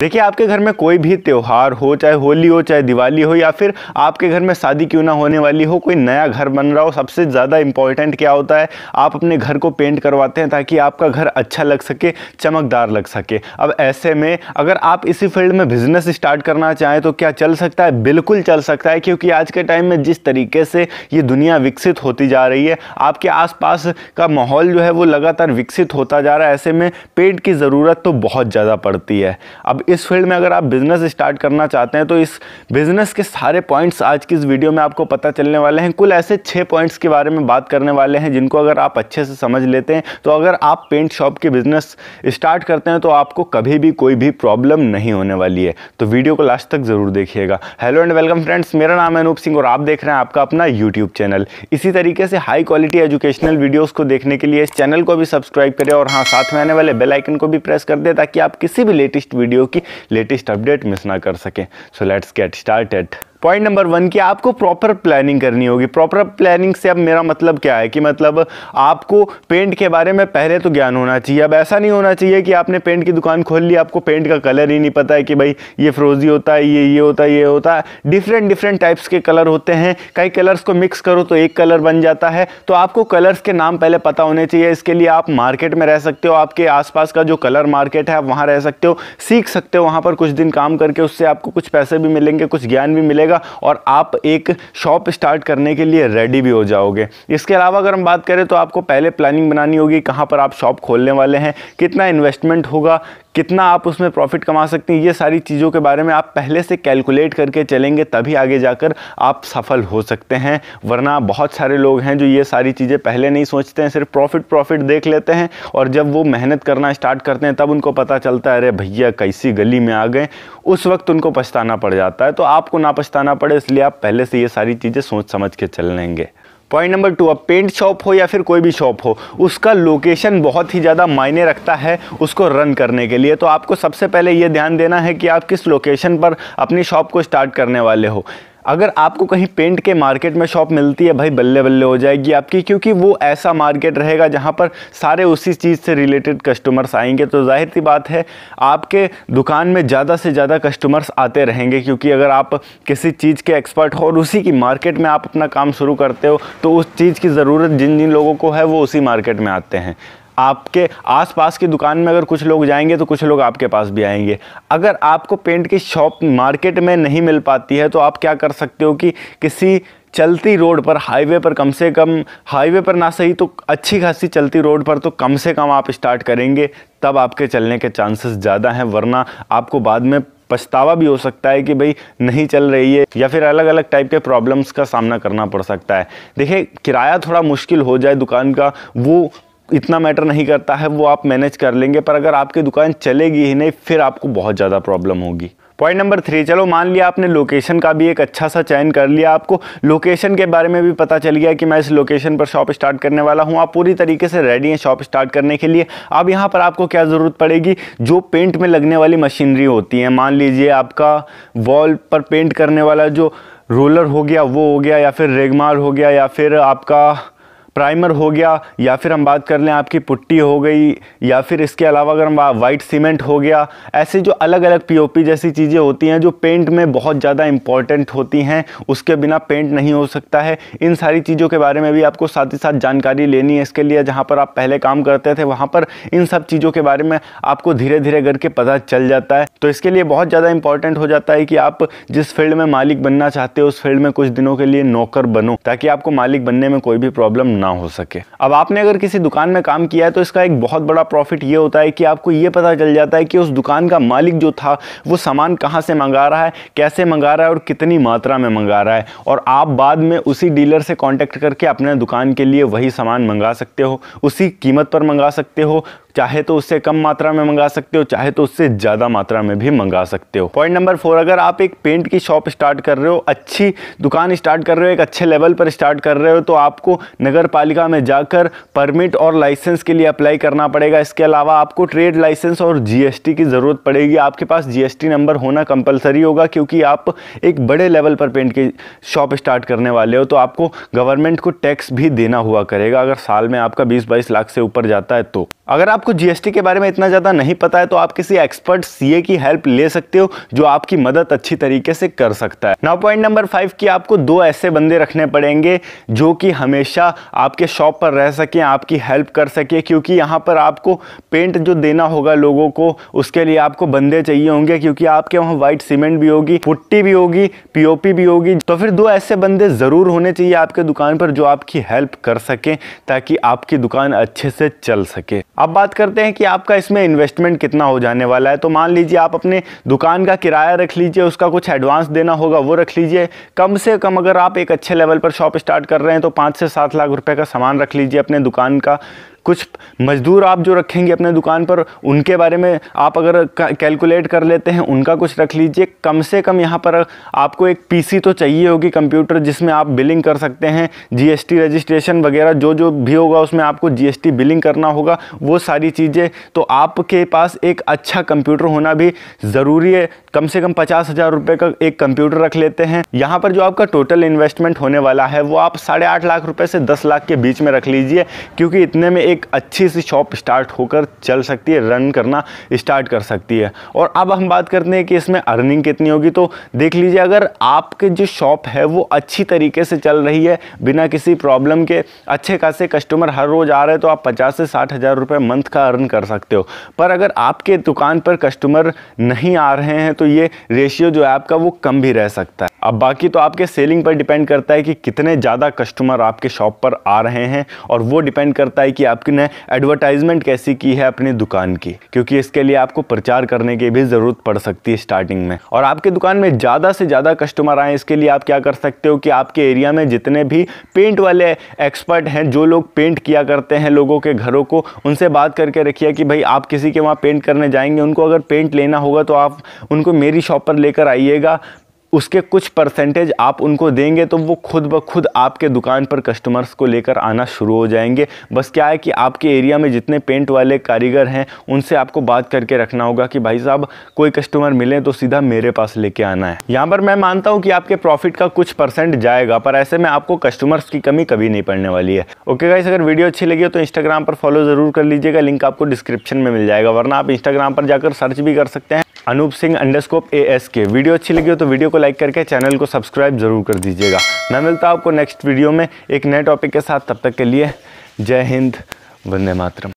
देखिए आपके घर में कोई भी त्यौहार हो चाहे होली हो चाहे दिवाली हो या फिर आपके घर में शादी क्यों ना होने वाली हो कोई नया घर बन रहा हो सबसे ज़्यादा इंपॉर्टेंट क्या होता है आप अपने घर को पेंट करवाते हैं ताकि आपका घर अच्छा लग सके चमकदार लग सके अब ऐसे में अगर आप इसी फील्ड में बिजनेस स्टार्ट करना चाहें तो क्या चल सकता है बिल्कुल चल सकता है क्योंकि आज के टाइम में जिस तरीके से ये दुनिया विकसित होती जा रही है आपके आस का माहौल जो है वो लगातार विकसित होता जा रहा है ऐसे में पेंट की ज़रूरत तो बहुत ज़्यादा पड़ती है अब इस फील्ड में अगर आप बिज़नेस स्टार्ट करना चाहते हैं तो इस बिज़नेस के सारे पॉइंट्स आज की इस वीडियो में आपको पता चलने वाले हैं कुल ऐसे छः पॉइंट्स के बारे में बात करने वाले हैं जिनको अगर आप अच्छे से समझ लेते हैं तो अगर आप पेंट शॉप की बिज़नेस स्टार्ट करते हैं तो आपको कभी भी कोई भी प्रॉब्लम नहीं होने वाली है तो वीडियो को लास्ट तक ज़रूर देखिएगा हेलो एंड वेलकम फ्रेंड्स मेरा नाम है अनूप सिंह और आप देख रहे हैं आपका अपना यूट्यूब चैनल इसी तरीके से हाई क्वालिटी एजुकेशनल वीडियोज़ को देखने के लिए इस चैनल को भी सब्सक्राइब करें और हाँ साथ में आने वाले बेलाइकन को भी प्रेस कर दें ताकि आप किसी भी लेटेस्ट वीडियो की लेटेस्ट अपडेट मिस ना कर सकें so let's get started point number one कि आपको प्रॉपर प्लानिंग करनी होगी प्रॉपर प्लानिंग से अब मेरा मतलब क्या है कि मतलब आपको पेंट के बारे में पहले तो ज्ञान होना चाहिए अब ऐसा नहीं होना चाहिए कि आपने पेंट की दुकान खोल ली आपको पेंट का कलर ही नहीं पता है कि भाई ये फ्रोजी होता है ये ये होता है ये होता है डिफरेंट डिफरेंट टाइप्स के कलर होते हैं कई कलर्स को मिक्स करो तो एक कलर बन जाता है तो आपको कलर्स के नाम पहले पता होने चाहिए इसके लिए आप मार्केट में रह सकते हो आपके आसपास का जो कलर मार्केट है आप वहाँ रह सकते हो सीख सकते हो वहाँ पर कुछ दिन काम करके उससे आपको कुछ पैसे भी मिलेंगे कुछ ज्ञान भी मिलेगा जाएगा और आप एक शॉप स्टार्ट करने के लिए रेडी भी हो जाओगे इसके अलावा अगर हम बात करें तो आपको पहले प्लानिंग बनानी होगी कहाँ पर आप शॉप खोलने वाले हैं कितना इन्वेस्टमेंट होगा कितना आप उसमें प्रॉफिट कमा सकते हैं ये सारी चीज़ों के बारे में आप पहले से कैलकुलेट करके चलेंगे तभी आगे जाकर आप सफल हो सकते हैं वरना बहुत सारे लोग हैं जो ये सारी चीज़ें पहले नहीं सोचते हैं सिर्फ प्रॉफिट प्रॉफिट देख लेते हैं और जब वो मेहनत करना स्टार्ट करते हैं तब उनको पता चलता है अरे भैया कैसी गली में आ गए उस वक्त उनको पछताना पड़ जाता है तो आपको ना पछताना पड़े इसलिए आप पहले से ये सारी चीज़ें सोच समझ के चल लेंगे पॉइंट नंबर टू अब पेंट शॉप हो या फिर कोई भी शॉप हो उसका लोकेशन बहुत ही ज़्यादा मायने रखता है उसको रन करने के लिए तो आपको सबसे पहले ये ध्यान देना है कि आप किस लोकेशन पर अपनी शॉप को स्टार्ट करने वाले हो अगर आपको कहीं पेंट के मार्केट में शॉप मिलती है भाई बल्ले बल्ले हो जाएगी आपकी क्योंकि वो ऐसा मार्केट रहेगा जहाँ पर सारे उसी चीज़ से रिलेटेड कस्टमर्स आएंगे तो जाहिर सी बात है आपके दुकान में ज़्यादा से ज़्यादा कस्टमर्स आते रहेंगे क्योंकि अगर आप किसी चीज़ के एक्सपर्ट हो और उसी की मार्केट में आप अपना काम शुरू करते हो तो उस चीज़ की ज़रूरत जिन जिन लोगों को है वो उसी मार्केट में आते हैं आपके आसपास की दुकान में अगर कुछ लोग जाएंगे तो कुछ लोग आपके पास भी आएंगे अगर आपको पेंट की शॉप मार्केट में नहीं मिल पाती है तो आप क्या कर सकते हो कि किसी चलती रोड पर हाईवे पर कम से कम हाईवे पर ना सही तो अच्छी खासी चलती रोड पर तो कम से कम आप स्टार्ट करेंगे तब आपके चलने के चांसेस ज़्यादा हैं वरना आपको बाद में पछतावा भी हो सकता है कि भाई नहीं चल रही है या फिर अलग अलग टाइप के प्रॉब्लम्स का सामना करना पड़ सकता है देखिए किराया थोड़ा मुश्किल हो जाए दुकान का वो इतना मैटर नहीं करता है वो आप मैनेज कर लेंगे पर अगर आपकी दुकान चलेगी ही नहीं फिर आपको बहुत ज़्यादा प्रॉब्लम होगी पॉइंट नंबर थ्री चलो मान लिया आपने लोकेशन का भी एक अच्छा सा चयन कर लिया आपको लोकेशन के बारे में भी पता चल गया कि मैं इस लोकेशन पर शॉप स्टार्ट करने वाला हूँ आप पूरी तरीके से रेडी हैं शॉप स्टार्ट करने के लिए अब यहाँ पर आपको क्या ज़रूरत पड़ेगी जो पेंट में लगने वाली मशीनरी होती है मान लीजिए आपका वॉल पर पेंट करने वाला जो रोलर हो गया वो हो गया या फिर रेगमार हो गया या फिर आपका प्राइमर हो गया या फिर हम बात कर लें आपकी पुट्टी हो गई या फिर इसके अलावा अगर हम वाइट सीमेंट हो गया ऐसे जो अलग अलग पीओपी जैसी चीज़ें होती हैं जो पेंट में बहुत ज़्यादा इंपॉर्टेंट होती हैं उसके बिना पेंट नहीं हो सकता है इन सारी चीज़ों के बारे में भी आपको साथ ही साथ जानकारी लेनी है इसके लिए जहाँ पर आप पहले काम करते थे वहाँ पर इन सब चीज़ों के बारे में आपको धीरे धीरे करके पता चल जाता है तो इसके लिए बहुत ज़्यादा इंपॉर्टेंट हो जाता है कि आप जिस फील्ड में मालिक बनना चाहते हो उस फील्ड में कुछ दिनों के लिए नौकर बनो ताकि आपको मालिक बनने में कोई भी प्रॉब्लम ना हो सके अब आपने अगर किसी दुकान में काम किया है तो इसका एक बहुत बड़ा प्रॉफिट ये होता है कि आपको ये पता चल जाता है कि उस दुकान का मालिक जो था वो सामान कहाँ से मंगा रहा है कैसे मंगा रहा है और कितनी मात्रा में मंगा रहा है और आप बाद में उसी डीलर से कॉन्टैक्ट करके अपने दुकान के लिए वही सामान मंगा सकते हो उसी कीमत पर मंगा सकते हो चाहे तो उससे कम मात्रा में मंगा सकते हो चाहे तो उससे ज़्यादा मात्रा में भी मंगा सकते हो पॉइंट नंबर फोर अगर आप एक पेंट की शॉप स्टार्ट कर रहे हो अच्छी दुकान स्टार्ट कर रहे हो एक अच्छे लेवल पर स्टार्ट कर रहे हो तो आपको नगर पालिका में जाकर परमिट और लाइसेंस के लिए अप्लाई करना पड़ेगा इसके अलावा आपको ट्रेड लाइसेंस और जी की ज़रूरत पड़ेगी आपके पास जी नंबर होना कंपलसरी होगा क्योंकि आप एक बड़े लेवल पर पेंट की शॉप स्टार्ट करने वाले हो तो आपको गवर्नमेंट को टैक्स भी देना हुआ करेगा अगर साल में आपका बीस बाईस लाख से ऊपर जाता है तो अगर आपको जीएसटी के बारे में इतना ज़्यादा नहीं पता है तो आप किसी एक्सपर्ट सीए की हेल्प ले सकते हो जो आपकी मदद अच्छी तरीके से कर सकता है नाउ पॉइंट नंबर फाइव की आपको दो ऐसे बंदे रखने पड़ेंगे जो कि हमेशा आपके शॉप पर रह सकें आपकी हेल्प कर सकें क्योंकि यहाँ पर आपको पेंट जो देना होगा लोगों को उसके लिए आपको बंदे चाहिए होंगे क्योंकि आपके वहाँ व्हाइट सीमेंट भी होगी पुट्टी भी होगी पीओपी भी होगी तो फिर दो ऐसे बंदे ज़रूर होने चाहिए आपके दुकान पर जो आपकी हेल्प कर सकें ताकि आपकी दुकान अच्छे से चल सके अब बात करते हैं कि आपका इसमें इन्वेस्टमेंट कितना हो जाने वाला है तो मान लीजिए आप अपने दुकान का किराया रख लीजिए उसका कुछ एडवांस देना होगा वो रख लीजिए कम से कम अगर आप एक अच्छे लेवल पर शॉप स्टार्ट कर रहे हैं तो पाँच से सात लाख रुपये का सामान रख लीजिए अपने दुकान का कुछ मज़दूर आप जो रखेंगे अपने दुकान पर उनके बारे में आप अगर कैलकुलेट कर लेते हैं उनका कुछ रख लीजिए कम से कम यहाँ पर आपको एक पीसी तो चाहिए होगी कंप्यूटर जिसमें आप बिलिंग कर सकते हैं जीएसटी रजिस्ट्रेशन वगैरह जो जो भी होगा उसमें आपको जीएसटी बिलिंग करना होगा वो सारी चीज़ें तो आपके पास एक अच्छा कंप्यूटर होना भी ज़रूरी है कम से कम पचास हज़ार रुपये का एक कंप्यूटर रख लेते हैं यहाँ पर जो आपका टोटल इन्वेस्टमेंट होने वाला है वो आप साढ़े आठ लाख रुपये से दस लाख के बीच में रख लीजिए क्योंकि इतने में एक एक अच्छी सी शॉप स्टार्ट होकर चल सकती है रन करना स्टार्ट कर सकती है और अब हम बात करते हैं कि इसमें अर्निंग कितनी होगी तो देख लीजिए अगर आपके जो शॉप है वो अच्छी तरीके से चल रही है बिना किसी प्रॉब्लम के अच्छे खासे कस्टमर हर रोज़ आ रहे हैं तो आप पचास से साठ हज़ार मंथ का अर्न कर सकते हो पर अगर आपके दुकान पर कस्टमर नहीं आ रहे हैं तो ये रेशियो जो है आपका वो कम भी रह सकता है अब बाकी तो आपके सेलिंग पर डिपेंड करता है कि कितने ज़्यादा कस्टमर आपके शॉप पर आ रहे हैं और वो डिपेंड करता है कि आप आपने एडवर्टाइजमेंट कैसी की है अपनी दुकान की क्योंकि इसके लिए आपको प्रचार करने की भी ज़रूरत पड़ सकती है स्टार्टिंग में और आपकी दुकान में ज़्यादा से ज़्यादा कस्टमर आए इसके लिए आप क्या कर सकते हो कि आपके एरिया में जितने भी पेंट वाले एक्सपर्ट हैं जो लोग पेंट किया करते हैं लोगों के घरों को उनसे बात करके रखिए कि भाई आप किसी के वहाँ पेंट करने जाएंगे उनको अगर पेंट लेना होगा तो आप उनको मेरी शॉप पर लेकर आइएगा उसके कुछ परसेंटेज आप उनको देंगे तो वो खुद ब खुद आपके दुकान पर कस्टमर्स को लेकर आना शुरू हो जाएंगे बस क्या है कि आपके एरिया में जितने पेंट वाले कारीगर हैं उनसे आपको बात करके रखना होगा कि भाई साहब कोई कस्टमर मिले तो सीधा मेरे पास लेके आना है यहाँ पर मैं मानता हूँ कि आपके प्रॉफिट का कुछ परसेंट जाएगा पर ऐसे में आपको कस्टमर्स की कमी कभी नहीं पड़ने वाली है ओके गाइस अगर वीडियो अच्छी लगी हो तो इंस्टाग्राम पर फॉलो ज़रूर कर लीजिएगा लिंक आपको डिस्क्रिप्शन में मिल जाएगा वरना आप इंस्टाग्राम पर जाकर सर्च भी कर सकते हैं Anoop Singh underscore A S के वीडियो अच्छी लगी हो तो वीडियो को लाइक करके चैनल को सब्सक्राइब ज़रूर कर दीजिएगा मैं मिलता हूँ आपको नेक्स्ट वीडियो में एक नए टॉपिक के साथ तब तक के लिए जय हिंद वंदे मातरम